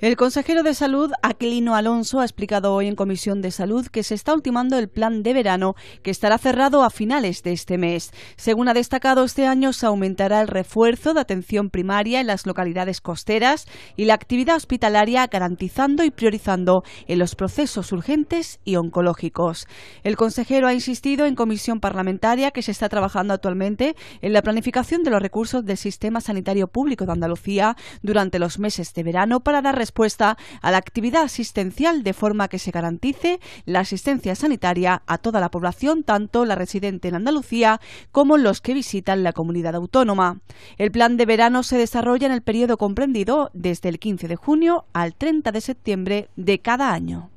El consejero de Salud, Aquilino Alonso, ha explicado hoy en Comisión de Salud que se está ultimando el plan de verano, que estará cerrado a finales de este mes. Según ha destacado, este año se aumentará el refuerzo de atención primaria en las localidades costeras y la actividad hospitalaria garantizando y priorizando en los procesos urgentes y oncológicos. El consejero ha insistido en comisión parlamentaria que se está trabajando actualmente en la planificación de los recursos del sistema sanitario público de Andalucía durante los meses de verano para dar respuesta respuesta a la actividad asistencial de forma que se garantice la asistencia sanitaria a toda la población, tanto la residente en Andalucía como los que visitan la comunidad autónoma. El plan de verano se desarrolla en el periodo comprendido desde el 15 de junio al 30 de septiembre de cada año.